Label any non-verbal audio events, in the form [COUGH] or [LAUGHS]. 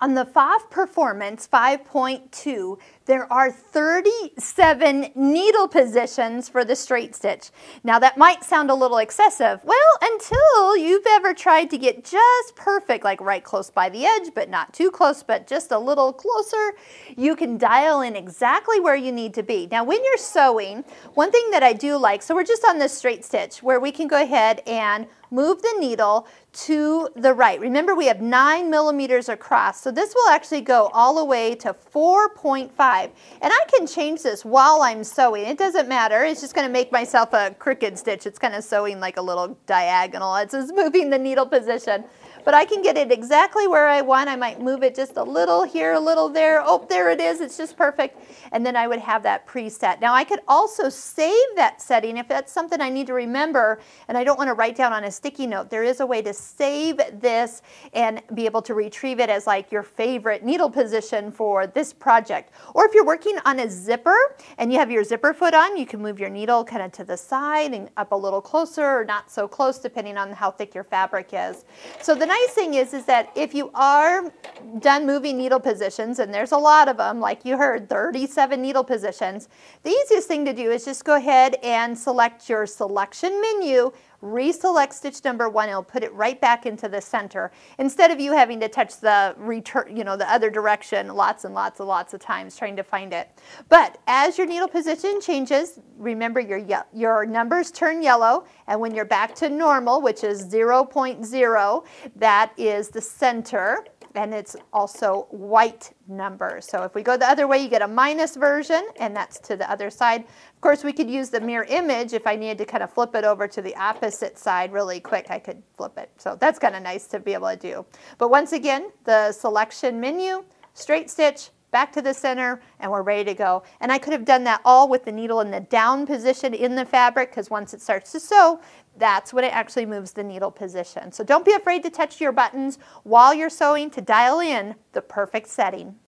On the FOV performance 5.2, there are 37 needle positions for the straight stitch. Now that might sound a little excessive. Well, until you've ever tried to get just perfect, like right close by the edge, but not too close, but just a little closer, you can dial in exactly where you need to be. Now when you're sewing, one thing that I do like, so we're just on this straight stitch where we can go ahead and move the needle to the right. Remember we have 9 millimeters across, so this will actually go all the way to 4.5. And I can change this while I'm sewing. It doesn't matter. It's just going to make myself a crooked stitch. It's kind of sewing like a little diagonal. It's just [LAUGHS] moving the needle position. But I can get it exactly where I want. I might move it just a little here, a little there. Oh, there it is. It's just perfect. And then I would have that preset. Now I could also save that setting if that's something I need to remember and I don't want to write down on a sticky note. There is a way to save this and be able to retrieve it as like your favorite needle position for this project. Or if you're working on a zipper and you have your zipper foot on, you can move your needle kind of to the side and up a little closer or not so close depending on how thick your fabric is. So the nice thing is, is that if you are done moving needle positions, and there's a lot of them, like you heard, 37 needle positions, the easiest thing to do is just go ahead and select your selection menu reselect stitch number one, it'll put it right back into the center instead of you having to touch the return, you know, the other direction lots and lots and lots of times trying to find it. But as your needle position changes, remember your, your numbers turn yellow and when you're back to normal, which is 0.0, that is the center and it's also white numbers. So if we go the other way, you get a minus version, and that's to the other side. Of course, we could use the mirror image if I needed to kind of flip it over to the opposite side really quick. I could flip it. So that's kind of nice to be able to do. But once again, the selection menu, straight stitch, back to the center, and we're ready to go. And I could have done that all with the needle in the down position in the fabric, because once it starts to sew, that's when it actually moves the needle position. So don't be afraid to touch your buttons while you're sewing to dial in the perfect setting.